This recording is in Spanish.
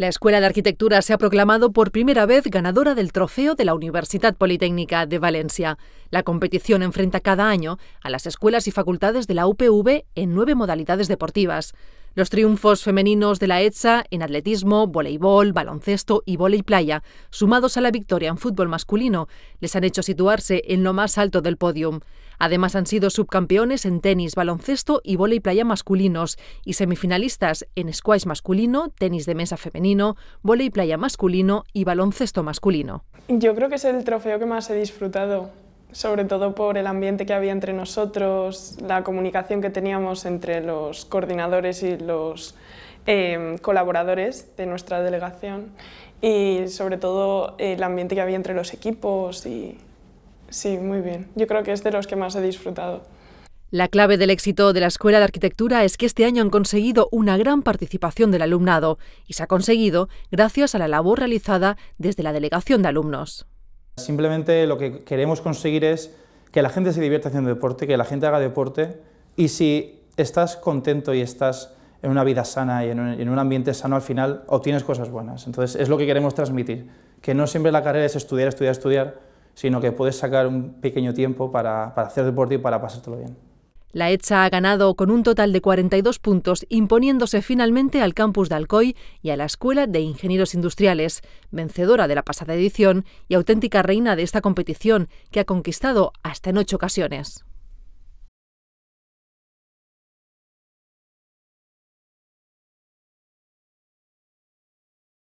La Escuela de Arquitectura se ha proclamado por primera vez ganadora del trofeo de la Universidad Politécnica de Valencia. La competición enfrenta cada año a las escuelas y facultades de la UPV en nueve modalidades deportivas. Los triunfos femeninos de la ETSA en atletismo, voleibol, baloncesto y volei playa, sumados a la victoria en fútbol masculino, les han hecho situarse en lo más alto del podium. Además han sido subcampeones en tenis, baloncesto y volei playa masculinos y semifinalistas en squash masculino, tenis de mesa femenino, volei playa masculino y baloncesto masculino. Yo creo que es el trofeo que más he disfrutado sobre todo por el ambiente que había entre nosotros, la comunicación que teníamos entre los coordinadores y los em, colaboradores de nuestra delegación y sobre todo el ambiente que había entre los equipos y sí, muy bien. Yo creo que es de los que más he disfrutado. La clave del éxito de la Escuela de Arquitectura es que este año han conseguido una gran participación del alumnado y se ha conseguido gracias a la labor realizada desde la Delegación de Alumnos. Simplemente lo que queremos conseguir es que la gente se divierta haciendo deporte, que la gente haga deporte y si estás contento y estás en una vida sana y en un, ambiente sano, al final obtienes cosas buenas. Entonces es lo que queremos transmitir, que no siempre la carrera es estudiar, estudiar, estudiar, sino que puedes sacar un pequeño tiempo para, para hacer deporte y para pasártelo bien. La ETSA ha ganado con un total de 42 puntos, imponiéndose finalmente al campus de Alcoy y a la Escuela de Ingenieros Industriales, vencedora de la pasada edición y auténtica reina de esta competición, que ha conquistado hasta en ocho ocasiones.